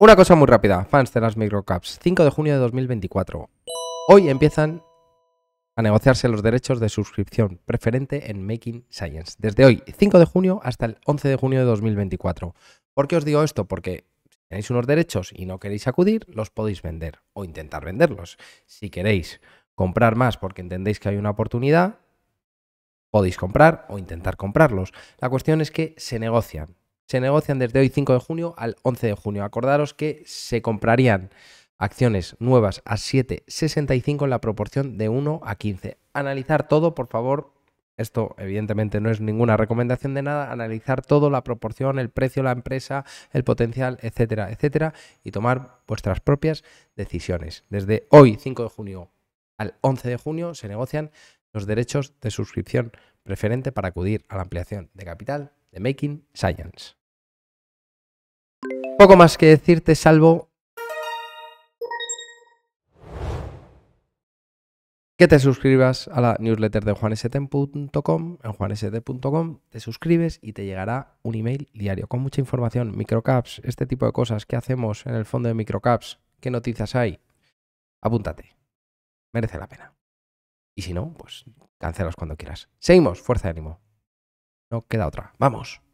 Una cosa muy rápida, fans de las microcaps, 5 de junio de 2024. Hoy empiezan a negociarse los derechos de suscripción preferente en Making Science. Desde hoy, 5 de junio, hasta el 11 de junio de 2024. ¿Por qué os digo esto? Porque si tenéis unos derechos y no queréis acudir, los podéis vender o intentar venderlos. Si queréis comprar más porque entendéis que hay una oportunidad, podéis comprar o intentar comprarlos. La cuestión es que se negocian se negocian desde hoy 5 de junio al 11 de junio. Acordaros que se comprarían acciones nuevas a 7,65 en la proporción de 1 a 15. Analizar todo, por favor. Esto evidentemente no es ninguna recomendación de nada, analizar todo, la proporción, el precio, la empresa, el potencial, etcétera, etcétera, y tomar vuestras propias decisiones. Desde hoy, 5 de junio, al 11 de junio, se negocian los derechos de suscripción preferente para acudir a la ampliación de capital de Making Science. Poco más que decirte salvo que te suscribas a la newsletter de juaneseten.com, en te suscribes y te llegará un email diario con mucha información, microcaps, este tipo de cosas, que hacemos en el fondo de microcaps, qué noticias hay. Apúntate, merece la pena. Y si no, pues cancelas cuando quieras. Seguimos, fuerza de ánimo. No queda otra. Vamos.